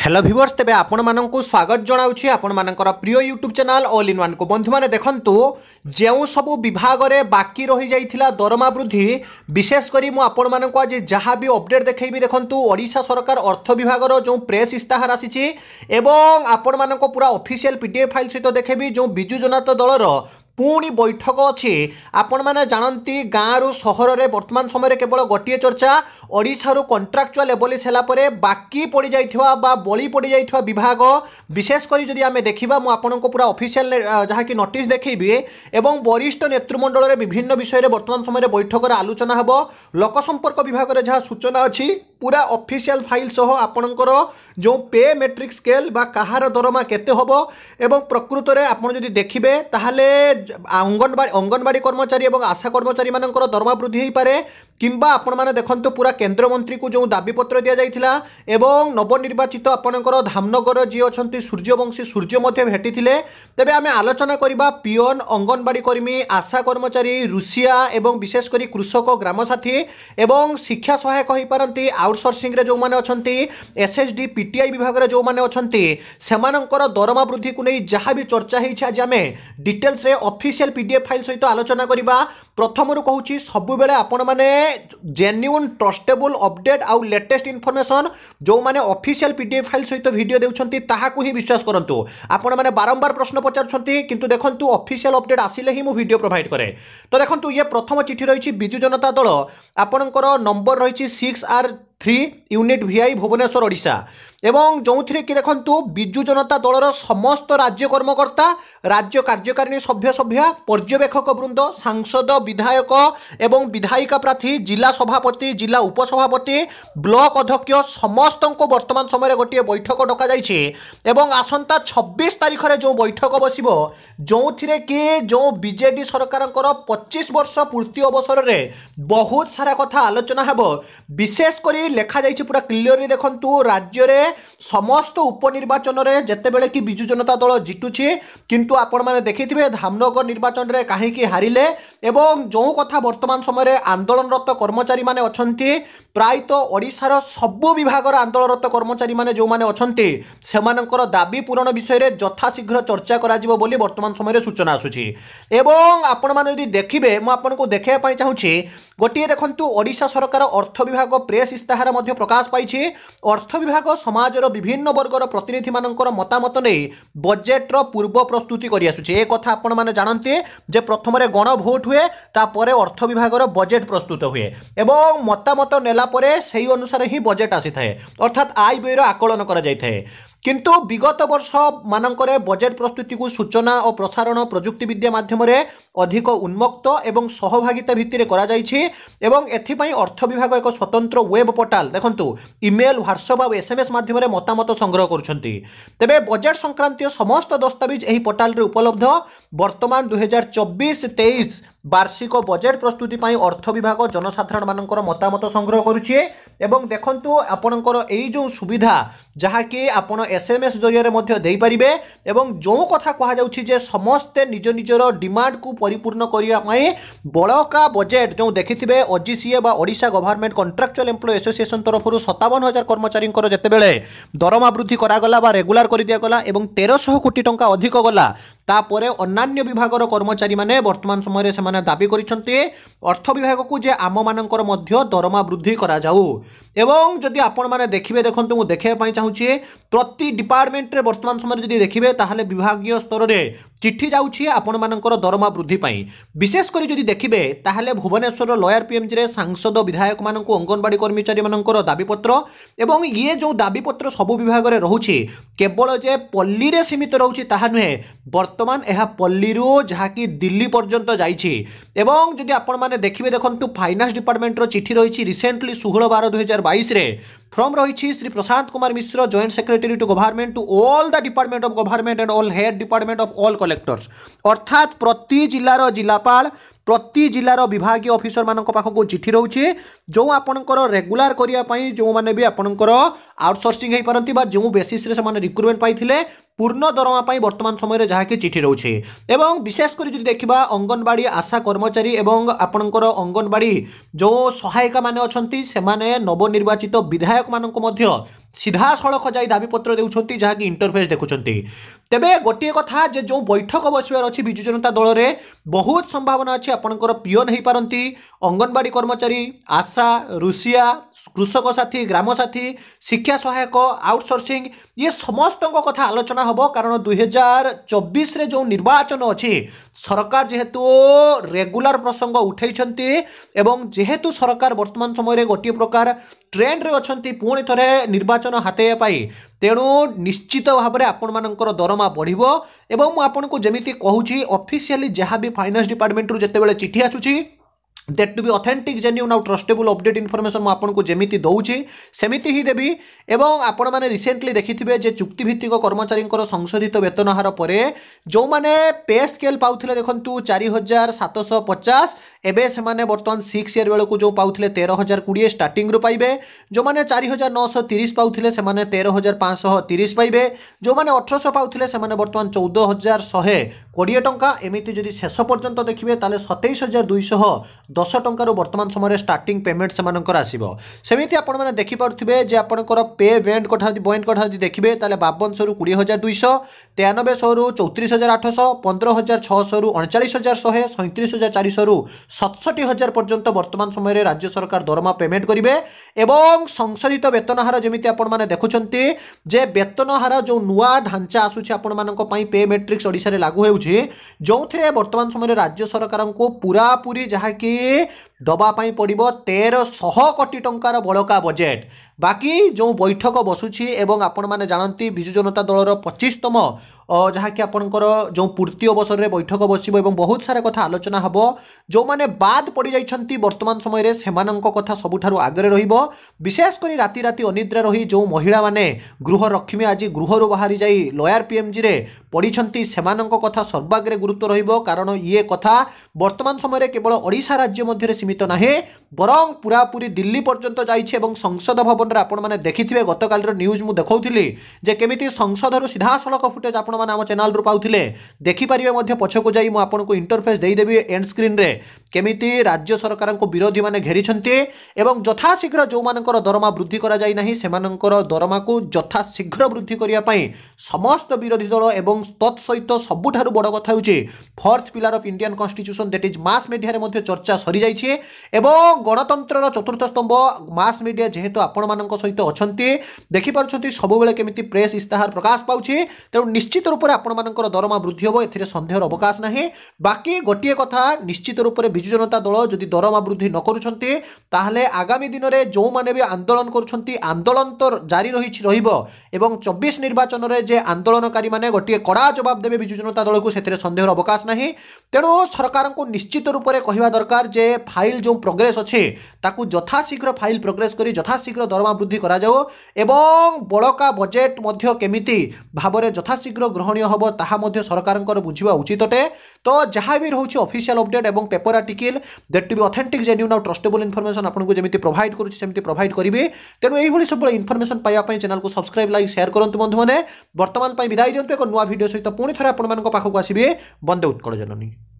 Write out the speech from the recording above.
hello ভিভর্স তেবে আপনার স্বাগত জনাওছি আপনার প্রিয় YouTube channel all in one বন্ধু মানে দেখুন যে সব বিভাগের বাকি রহি যাই দরমা বৃদ্ধি বিশেষ করে মু আপনার আজ যা বি অপডেট দেখেবি দেখুন ওড়শা সরকার অর্থ বিভাগের যে প্রেস ইস্তাহার আসিছি এবং আপনার পুরা অফিসিয়াল পিডিএফ ফাইল সহ দেখেবি যে বিজু জনতা দলর ପୁଣି ବୈଠକ ଅଛି ଆପଣମାନେ ଜାଣନ୍ତି ଗାଁରୁ ସହରରେ ବର୍ତ୍ତମାନ ସମୟରେ କେବଳ ଗୋଟିଏ ଚର୍ଚ୍ଚା ଓଡ଼ିଶାରୁ କଣ୍ଟ୍ରାକ୍ଚୁଆଲ୍ ଏବୋଲିସ୍ ହେଲା ପରେ ବାକି ପଡ଼ିଯାଇଥିବା ବା ବଳି ପଡ଼ିଯାଇଥିବା ବିଭାଗ ବିଶେଷ କରି ଯଦି ଆମେ ଦେଖିବା ମୁଁ ଆପଣଙ୍କୁ ପୁରା ଅଫିସିଆଲ୍ ଯାହାକି ନୋଟିସ୍ ଦେଖେଇବି ଏବଂ ବରିଷ୍ଠ ନେତୃମଣ୍ଡଳରେ ବିଭିନ୍ନ ବିଷୟରେ ବର୍ତ୍ତମାନ ସମୟରେ ବୈଠକରେ ଆଲୋଚନା ହେବ ଲୋକସମ୍ପର୍କ ବିଭାଗରେ ଯାହା ସୂଚନା ଅଛି পুরা অফিসিয়াল ফাইল সহ আপনার যে পে মেট্রিক স্কেল বা কাহার দরমা কেতে হব এবং প্রকৃতরে আপনার যদি দেখবে তাহলে অঙ্গনবাড়ি অঙ্গনবাড়ি কর্মচারী এবং আশা কর্মচারী মানুষ দরমা বৃদ্ধি হয়ে পড়ে কিংবা আপনার দেখুন পুরা কেন্দ্রমন্ত্রী যে দাবিপত্র দিয়া যাই এবং নবনির্বাচিত আপনার ধামনগর যে অনেক সূর্যবংশী সূর্য মধ্যে ভেটিলে তবে আমি আলোচনা করা পিওন অঙ্গনবাড়ি কর্মী আশা কর্মচারী রুষিয়া এবং বিশেষ করে কৃষক গ্রামসাথী এবং শিক্ষা সহায়ক হয়ে পারতি ଆଉଟସୋର୍ସିଂରେ ଯେଉଁମାନେ ଅଛନ୍ତି ଏସ୍ଏସ୍ଡି ପିଟିଆଇ ବିଭାଗରେ ଯେଉଁମାନେ ଅଛନ୍ତି ସେମାନଙ୍କର ଦରମା ବୃଦ୍ଧିକୁ ନେଇ ଯାହା ବି ଚର୍ଚ୍ଚା ହେଇଛି ଆଜି ଆମେ ଡିଟେଲ୍ସରେ ଅଫିସିଆଲ ପିଡିଏଫ୍ ଫାଇଲ୍ ସହିତ ଆଲୋଚନା କରିବା ପ୍ରଥମରୁ କହୁଛି ସବୁବେଳେ ଆପଣମାନେ ଜେନ୍ୟୁନ୍ ଟ୍ରଷ୍ଟେବୁଲ୍ ଅପଡେଟ୍ ଆଉ ଲେଟେଷ୍ଟ ଇନଫର୍ମେସନ୍ ଯେଉଁମାନେ official P D F file ସହିତ ଭିଡ଼ିଓ ଦେଉଛନ୍ତି ତାହାକୁ ହିଁ ବିଶ୍ୱାସ କରନ୍ତୁ ଆପଣମାନେ ବାରମ୍ବାର ପ୍ରଶ୍ନ ପଚାରୁଛନ୍ତି କିନ୍ତୁ ଦେଖନ୍ତୁ ଅଫିସିଆଲ୍ ଅପଡେଟ୍ ଆସିଲେ ହିଁ ମୁଁ ଭିଡ଼ିଓ ପ୍ରୋଭାଇଡ଼ କରେ ତ ଦେଖନ୍ତୁ ଇଏ ପ୍ରଥମ ଚିଠି ରହିଛି ବିଜୁ ଜନତା ଦଳ ଆପଣଙ୍କର ନମ୍ବର ରହିଛି ସିକ୍ସ ଆର୍ three unit Vi Bhubaneswar Odisha এবং ଯେଉଁଥିରେ କି ଦେଖନ୍ତୁ ବିଜୁ ଜନତା ଦଳର ସମସ୍ତ ରାଜ୍ୟ କର୍ମକର୍ତ୍ତା ରାଜ୍ୟ କାର୍ଯ୍ୟକାରିଣୀ ସଭ୍ୟ ସଭ୍ୟା ପର୍ଯ୍ୟବେକ୍ଷକ ବୃନ୍ଦ ସାଂସଦ ବିଧାୟକ ଏବଂ ବିଧାୟିକା ପ୍ରାର୍ଥୀ ଜିଲ୍ଲା ସଭାପତି ଜିଲ୍ଲା ଉପସଭାପତି ବ୍ଲକ ଅଧ୍ୟକ୍ଷ ସମସ୍ତଙ୍କୁ ବର୍ତ୍ତମାନ ସମୟରେ ଗୋଟିଏ ବୈଠକ ଡକାଯାଇଛି ଏବଂ ଆସନ୍ତା ଛବିଶ ତାରିଖରେ ଯେଉଁ ବୈଠକ ବସିବ ଯେଉଁଥିରେ କି ଯେଉଁ ବିଜେଡ଼ି ସରକାରଙ୍କର ପଚିଶ ବର୍ଷ ପୂର୍ତ୍ତି ଅବସରରେ ବହୁତ ସାରା କଥା ଆଲୋଚନା ହେବ ବିଶେଷ କରି ଲେଖାଯାଇଛି রয়েছে পুরা ক্লিয়রলি দেখন্তু রাজ্যরে সমস্ত উপনির্বাচনরে যেতবে কি বিজু জনতা দল জিটুছি কিন্তু আপন মানে দেখিথিবে ধামনগর নির্বাচনরে কাহিকি হারিলে এবং যে কথা বর্তমান সময়ে আন্দোলনরত কর্মচারী মানে অনেক প্রায়ত ওড়িশার সবু বিভাগর আন্দোলনরত কর্মচারী মানে যে অনেক সেমানকর দাবি পূরণ বিষয়ে যথাশীঘ্র চর্চা করা বলে বর্তমান সময়ে সূচনা আসুচি এবং আপন মানে যদি দেখিবে মু আপনার দেখাইবা চাহুছি গোটিয়ে দেখুন ওড়িশা সরকার অর্থ বিভাগ প্রেস ইস্তাহার মধ্যে প্রকাশ পাইছে অর্থ বিভাগ সমাজের বিভিন্ন বর্গর প্রতিনিধি মানকর মতামত নেই বজেটর পূর্ব প্রস্তুতি করে আসুছে এ কথা আপন মানে জানতে যে প্রথমে গণভোট হুয়ে তাপরে অর্থ বিভাগর বজেট প্রস্তুত হুয়ে এবং মতামত নেলা পরে সেই অনুসারে হি বজেট আসি থাকে অর্থাৎ আয় ব্যয়ের আকলন করা যাই থাকে কিন্তু বিগত বর্ষମାନଙ୍କରେ ବଜେଟ୍ ପ୍ରସ୍ତୁତିକୁ ସୂଚନା ଓ ପ୍ରସାରଣ ପ୍ରଯୁକ୍ତିବିଦ୍ୟା ମାଧ୍ୟମରେ ଅଧିକ ଉନ୍ମୁକ୍ତ ଏବଂ ସହଭାଗିତା ଭିତ୍ତିରେ କରାଯାଇଛି ଏବଂ ଏଥିପାଇଁ ଅର୍ଥ ବିଭାଗ ଏକ ସ୍ୱତନ୍ତ୍ର ୱେବ୍ ପୋର୍ଟାଲ ଦେଖନ୍ତୁ ଇମେଲ ହ୍ୱାଟ୍ସଆପ୍ ଆଉ ଏସ୍ଏମ୍ଏସ୍ ମାଧ୍ୟମରେ ମତାମତ ସଂଗ୍ରହ କରୁଛନ୍ତି ତେବେ ବଜେଟ୍ ସଂକ୍ରାନ୍ତୀୟ ସମସ୍ତ ଦସ୍ତାବିଜ ଏହି ପୋର୍ଟାଲରେ ଉପଲବ୍ଧ ବର୍ତ୍ତମାନ ଦୁଇହଜାର ଚବିଶ ତେଇଶ ବାର୍ଷିକ ବଜେଟ୍ ପ୍ରସ୍ତୁତି ପାଇଁ ଅର୍ଥ ବିଭାଗ ଜନସାଧାରଣମାନଙ୍କର ମତାମତ ସଂଗ୍ରହ କରୁଛି এবং দেখন্তু ଆପଣଙ୍କର ଏଇ ଯେଉଁ ସୁବିଧା ଯାହାକି ଆପଣ ଏସ୍ ଏମ୍ ଏସ୍ ଜରିଆରେ ମଧ୍ୟ ଦେଇପାରିବେ ଏବଂ ଯେଉଁ କଥା କୁହାଯାଉଛି ଯେ ସମସ୍ତେ ନିଜ ନିଜର ଡିମାଣ୍ଡକୁ ପରିପୂର୍ଣ୍ଣ କରିବା ପାଇଁ ବଳକା ବଜେଟ୍ ଯେଉଁ ଦେଖିଥିବେ ଓ ଜି ସି ଏ ବା Odisha government contractual employee association ତରଫରୁ ସତାବନ ହଜାର କର୍ମଚାରୀଙ୍କର ଯେତେବେଳେ ଦରମା ବୃଦ୍ଧି କରାଗଲା ବା ରେଗୁଲାର କରିଦିଆଗଲା ଏବଂ ତେରଶହ କୋଟି ଟଙ୍କା ଅଧିକ ଗଲା তাপরে অন্যান্য বিভাগর কর্মচারী মানে বর্তমান সময়ের সে দাবি করছেন অর্থ বিভাগক যে আমমানকর মধ্য দরমা বৃদ্ধি করা যাও এবং যদি আপনার দেখবে দেখুন মু দেখাইবা চাহুছি প্রতি ডিপার্টমেন্টে বর্তমান সময় যদি দেখবে তাহলে বিভাগীয় স্তরের চিঠি যাচ্ছি আপনার দরমা বৃদ্ধি পাই বিশেষ করে যদি দেখবে তাহলে ভুবনেশ্বর লয়ার পিএমজি সাংসদ বিধায়ক মানুষ অঙ্গনবাড়ি কর্মচারী মানুষ দাবিপত্র এবং ইয়ে যে দাবিপত্র সবু বিভাগের রয়েছে কেবল যে পল্লীরে সীমিত রয়েছে তাহা নুহে বর্তমান এ পল্লী যা কি দিল্লি পর্যন্ত যাই এবং যদি আপনার দেখবে দেখুন ফাইনান্স ডিপার্টমেন্টর চিঠি রয়েছে রিসেটলি ষোহ বার দুই হাজার বাইশে ফর্ম রয়েছে Shri Prashant Kumar Mishra joint secretary to government to all the department of government and all head department of all collectors অর্থাৎ প্রতি জেলার জেলাপাল প্রতি জেলার বিভাগীয় অফিসর মানক পাখক চিঠি রয়েছে যে আপনার রেগুলার করা যে আপনার আউটসোর্সিং হয়ে পাঁচ বা যে বেসিসে সে রিক্রুটমেন্ট পাইলে পূর্ণ দরমা পাই বর্তমান সময়ে যাহাকি চিঠি রয়েছে এবং বিশেষ করে যদি দেখা অঙ্গনবাড়ি আশা কর্মচারী এবং আপনার অঙ্গনবাড়ি যে সহায়িকা মানে অনেক সে নবনির্বাচিত বিধায়ক মানুষ ସିଧାସଳଖ ଯାଇ ଦାବିପତ୍ର ଦେଉଛନ୍ତି ଯାହାକି ଇଣ୍ଟରଫେସ୍ ଦେଖୁଛନ୍ତି ତେବେ ଗୋଟିଏ କଥା ଯେ ଯେଉଁ ବୈଠକ ବସିବାର ଅଛି ବିଜୁ ଜନତା ଦଳରେ ବହୁତ ସମ୍ଭାବନା ଅଛି ଆପଣଙ୍କର ପିଅନ ହୋଇପାରନ୍ତି ଅଙ୍ଗନବାଡ଼ି କର୍ମଚାରୀ ଆଶା ରୁଷିଆ କୃଷକ ସାଥୀ ଗ୍ରାମସାଥୀ ଶିକ୍ଷା ସହାୟକ ଆଉଟସୋର୍ସିଂ ଇଏ ସମସ୍ତଙ୍କ କଥା ଆଲୋଚନା ହେବ କାରଣ ଦୁଇହଜାର ଚବିଶରେ ଯେଉଁ ନିର୍ବାଚନ ଅଛି ସରକାର ଯେହେତୁ ରେଗୁଲାର ପ୍ରସଙ୍ଗ ଉଠାଇଛନ୍ତି ଏବଂ ଯେହେତୁ ସରକାର ବର୍ତ୍ତମାନ ସମୟରେ ଗୋଟିଏ ପ୍ରକାର ଟ୍ରେଣ୍ଡରେ ଅଛନ୍ତି ପୁଣି ଥରେ ନିର୍ବାଚନ ହାତେଇବା ପାଇଁ ତେଣୁ ନିଶ୍ଚିତ ଭାବରେ ଆପଣମାନଙ୍କର ଦରମା ବଢ଼ିବ ଏବଂ ମୁଁ ଆପଣଙ୍କୁ ଯେମିତି କହୁଛି ଅଫିସିଆଲି ଯାହା ବି ଫାଇନାନ୍ସ ଡିପାର୍ଟମେଣ୍ଟରୁ ଯେତେବେଳେ ଚିଠି ଆସୁଛି that to be authentic genuine ଆଉ ଟ୍ରଷ୍ଟେବୁଲ୍ ଅପଡେଟ୍ ଇନଫର୍ମେସନ୍ ମୁଁ ଆପଣଙ୍କୁ ଯେମିତି ଦେଉଛି ସେମିତି ହିଁ ଦେବି ଏବଂ ଆପଣମାନେ ରିସେଣ୍ଟଲି ଦେଖିଥିବେ ଯେ ଚୁକ୍ତିଭିତ୍ତିକ କର୍ମଚାରୀଙ୍କର ସଂଶୋଧିତ ବେତନ ହାର ପରେ ଯେଉଁମାନେ ପେ ସ୍କେଲ୍ ପାଉଥିଲେ ଦେଖନ୍ତୁ ଚାରି ହଜାର ସାତଶହ ପଚାଶ এবে সেমানে বর্তমান সিক্স ইয়ার বেড়ে যে পাওলে তের হাজার কোড়িয়ে স্টার্টিংরু পাইবে যে চারি হাজার নশহ তিরিশ পাওলে সে তের হাজার পাঁচশহ তিরিশ পাইবে যে অঠরশ পাওলে সে বর্তমান চৌদ হাজার শহে কোড়িয়ে টঙ্কা এমিতি যদি শেষ পর্যন্ত দেখবে তাহলে সতেইশ হাজার দুইশহ দশ টঙ্কার বর্তমান সময়ের স্টার্টিং পেমেন্ট সে আসব সেমিতি আপনার দেখিপারে যে আপনার পে ভেন্ট কথা যদি বয়েন্ট কথা যদি দেখবে তাহলে বাবনশহর কোড়িয়ে হাজার দুইশ তেয়ানবে শহর চৌত্রিশ হাজার আঠশ পনেরো হাজার ছশহ অণচাশ হাজার শহে সৈত্রিশ হাজার চারিশহ সাতষট্টি হাজার পর্যন্ত বর্তমান সময়ের রাজ্য সরকার দরমা পেমেন্ট করবে এবং সংশোধিত বেতন হার যেমি আপনার দেখুম যে বেতন হার যে নূয়া ঢাঞ্চা আসুছে আপনার পে মেট্রিক্স ওড়শার লাগু হচ্ছে যে বর্তমান সময়ের রাজ্য সরকার পুরাপুরি যা কি দেওয়া পড়ব তেরশহ কোটি টাকার বড়কা বজেট বাকি যে বৈঠক বসুছি এবং আপনার জাঁতি বিজু জনতা দলর পঁচিশতম ଯାହାକି ଆପଣଙ୍କର ଯେଉଁ ପୂର୍ତ୍ତି ଅବସରରେ ବୈଠକ ବସିବ ଏବଂ ବହୁତ ସାରା କଥା ଆଲୋଚନା ହେବ ଯେଉଁମାନେ ବାଦ୍ ପଡ଼ିଯାଇଛନ୍ତି ବର୍ତ୍ତମାନ ସମୟରେ ସେମାନଙ୍କ କଥା ସବୁଠାରୁ ଆଗରେ ରହିବ ବିଶେଷ କରି ରାତି ରାତି ଅନିଦ୍ରା ରହି ଯେଉଁ ମହିଳାମାନେ ଗୃହ ରକ୍ଷ୍ମୀ ଆଜି ଗୃହରୁ ବାହାରି ଯାଇ ଲୟାର ପିଏମ୍ଜିରେ ପଡ଼ିଛନ୍ତି ସେମାନଙ୍କ କଥା ସର୍ବାଗ୍ରେ ଗୁରୁତ୍ୱ ରହିବ କାରଣ ଇଏ କଥା ବର୍ତ୍ତମାନ ସମୟରେ କେବଳ ଓଡ଼ିଶା ରାଜ୍ୟ ମଧ୍ୟରେ ସୀମିତ ନାହିଁ ବରଂ ପୁରାପୁରି ଦିଲ୍ଲୀ ପର୍ଯ୍ୟନ୍ତ ଯାଇଛି ଏବଂ ସଂସଦ ଭବନରେ ଆପଣମାନେ ଦେଖିଥିବେ ଗତକାଲିର ନ୍ୟୁଜ୍ ମୁଁ ଦେଖାଉଥିଲି ଯେ କେମିତି ସଂସଦରୁ ସିଧାସଳଖ ଫୁଟେଜ୍ ଆପଣ ଆପଣମାନେ ଆମ ଚ୍ୟାନେଲରୁ ପାଉଥିଲେ ଦେଖିପାରିବେ ମଧ୍ୟ ପଛକୁ ଯାଇ ମୁଁ ଆପଣଙ୍କୁ ଇଣ୍ଟରଫେସ୍ ଦେଇଦେବି ଏଣ୍ଡ ସ୍କ୍ରିନ୍ରେ କେମିତି ରାଜ୍ୟ ସରକାରଙ୍କୁ ବିରୋଧୀମାନେ ଘେରିଛନ୍ତି ଏବଂ ଯଥାଶୀଘ୍ର ଯେଉଁମାନଙ୍କର ଦରମା ବୃଦ୍ଧି କରାଯାଇ ନାହିଁ ସେମାନଙ୍କର ଦରମାକୁ ଯଥାଶୀଘ୍ର ବୃଦ୍ଧି କରିବା ପାଇଁ ସମସ୍ତ ବିରୋଧୀ ଦଳ ଏବଂ ତତ୍ ସହିତ ସବୁଠାରୁ ବଡ଼ କଥା ହେଉଛି fourth pillar of Indian constitution that is mass ମିଡ଼ିଆରେ ମଧ୍ୟ ଚର୍ଚ୍ଚା ସରିଯାଇଛି ଏବଂ ଗଣତନ୍ତ୍ରର ଚତୁର୍ଥ ସ୍ତମ୍ଭ ମାସ୍ ମିଡ଼ିଆ ଯେହେତୁ ଆପଣମାନଙ୍କ ସହିତ ଅଛନ୍ତି ଦେଖିପାରୁଛନ୍ତି ସବୁବେଳେ କେମିତି ପ୍ରେସ୍ ଇସ୍ତାହାର ପ୍ରକାଶ ପାଉଛି ତେଣୁ ନିଶ୍ଚିତ ରୂପରେ ଆପଣମାନଙ୍କର ଦରମା ବୃଦ୍ଧି ହେବ ଏଥିରେ ସନ୍ଦେହର ଅବକାଶ ନାହିଁ ବାକି ଗୋଟିଏ କଥା ନିଶ୍ଚିତ ରୂପରେ ବିଜୁ ବିଜୁ ଜନତା ଦଳ ଯଦି ଦରମା ବୃଦ୍ଧି ନ କରୁଛନ୍ତି ତାହେଲେ ଆଗାମୀ ଦିନରେ ଯେଉଁମାନେ ବି ଆନ୍ଦୋଳନ କରୁଛନ୍ତି ଆନ୍ଦୋଳନ ତ ଜାରି ରହିଛି ରହିବ ଏବଂ ଚବିଶ ନିର୍ବାଚନରେ ଯେ ଆନ୍ଦୋଳନକାରୀମାନେ ଗୋଟିଏ କଡ଼ା ଜବାବ ଦେବେ ବିଜୁ ଜନତା ଦଳକୁ ସେଥିରେ ସନ୍ଦେହର ଅବକାଶ ନାହିଁ ତେଣୁ ସରକାରଙ୍କୁ ନିଶ୍ଚିତ ରୂପରେ କହିବା ଦରକାର ଯେ ଫାଇଲ୍ ଯେଉଁ ପ୍ରୋଗ୍ରେସ୍ ଅଛି ତାକୁ ଯଥାଶୀଘ୍ର ଫାଇଲ୍ ପ୍ରୋଗ୍ରେସ୍ କରି ଯଥାଶୀଘ୍ର ଦରମା ବୃଦ୍ଧି କରାଯାଉ ଏବଂ ବଳକା ବଜେଟ୍ ମଧ୍ୟ କେମିତି ଭାବରେ ଯଥାଶୀଘ୍ର ଗ୍ରହଣୀୟ ହେବ ତାହା ମଧ୍ୟ ସରକାରଙ୍କର ବୁଝିବା ଉଚିତ ଅଟେ ତ ଯାହା ବି ରହୁଛି ଅଫିସିଆଲ୍ ଅପଡେଟ୍ ଏବଂ paper article that to be authentic genuine आउ ट्रस्टेबल इनफर्मेशन आपको जमी प्रोभाइड करुच्ची प्रोभाइड करेंगे तेणु सब इनफर्मेशन पाइबा चैनल को सब्सक्राइब लाइक सेयार करूँ बंधु मैंने बर्तमान विदाय दिखाँ एक नुआ भिडियो सहित पुणी थे आपण पाखक आसवे वंदे उत्कल जननी